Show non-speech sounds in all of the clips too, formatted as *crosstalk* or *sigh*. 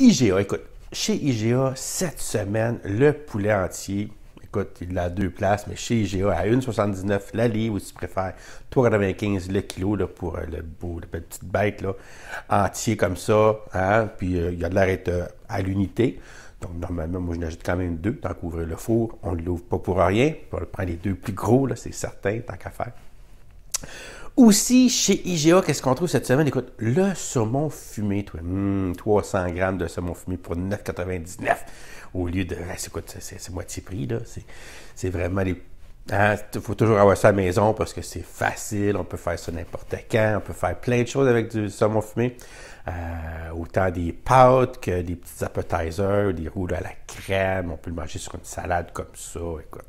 IGA, écoute, chez IGA, cette semaine, le poulet entier, écoute, il a deux places, mais chez IGA, à 1,79 la livre, ou si tu préfères, 3,95 le kilo pour euh, le beau, la petite bête, là, entier comme ça, hein, puis euh, il y a de l'arrêt euh, à l'unité. Donc, normalement, moi, je n'ajoute quand même deux. Tant qu'ouvrir le four, on ne l'ouvre pas pour rien. On prend les deux plus gros, là, c'est certain, tant qu'à faire. Aussi, chez IGA, qu'est-ce qu'on trouve cette semaine? Écoute, le saumon fumé, toi. 300 hum, grammes de saumon fumé pour 9,99 au lieu de... Écoute, ah, c'est moitié prix, là. C'est vraiment il hein, faut toujours avoir ça à la maison parce que c'est facile, on peut faire ça n'importe quand, on peut faire plein de choses avec du saumon fumé. Euh, autant des pâtes que des petits appetizers, des rouleaux à la crème, on peut le manger sur une salade comme ça, écoute.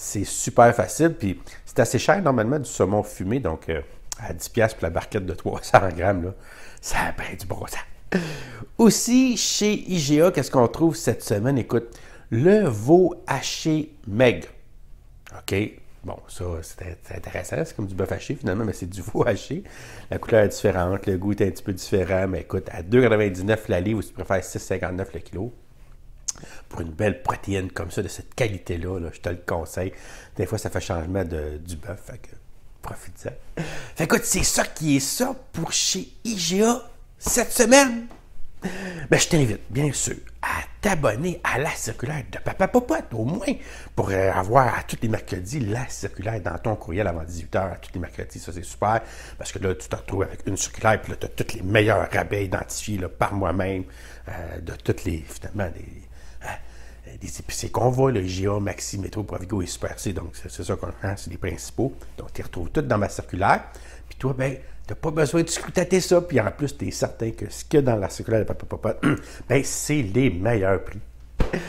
C'est super facile, puis c'est assez cher normalement du saumon fumé, donc euh, à 10$ pour la barquette de 300 *laughs* grammes, là, ça a du bon Aussi, chez IGA, qu'est-ce qu'on trouve cette semaine? Écoute, le veau haché Meg. OK, Bon, ça, c'est intéressant. C'est comme du bœuf haché, finalement, mais c'est du veau haché. La couleur est différente, le goût est un petit peu différent, mais écoute, à 2,99 la livre, ou si tu 6,59 le kilo, pour une belle protéine comme ça, de cette qualité-là, je te le conseille. Des fois, ça fait changement du bœuf. Fait que profite-en. Fait écoute, c'est ça qui est ça pour chez IGA cette semaine. Ben, je t'invite, bien sûr, à t'abonner à la circulaire de Papa Popote, au moins, pour euh, avoir à tous les mercredis la circulaire dans ton courriel avant 18h, à tous les mercredis, ça c'est super, parce que là, tu te retrouves avec une circulaire, puis là, tu as tous les meilleurs rabais identifiés par moi-même, euh, de toutes les, finalement, des, puis c'est qu'on voit, le GA, Maxi, Métro, Provigo et Super C, donc c'est ça qu'on prend, c'est les principaux. Donc, tu les retrouves toutes dans ma circulaire. Puis toi, ben, tu n'as pas besoin de scrutater ça. Puis en plus, tu es certain que ce qu'il y a dans la circulaire de Papa Papa, *clears throat* ben, c'est les meilleurs prix. *laughs*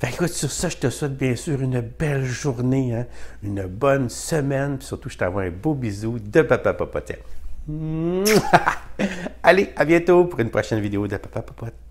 Fait écoute, sur ça, je te souhaite bien sûr une belle journée, hein. une bonne semaine. Puis surtout, je t'envoie un beau bisou de Papa papa *laughs* Allez, à bientôt pour une prochaine vidéo de Papa Popote.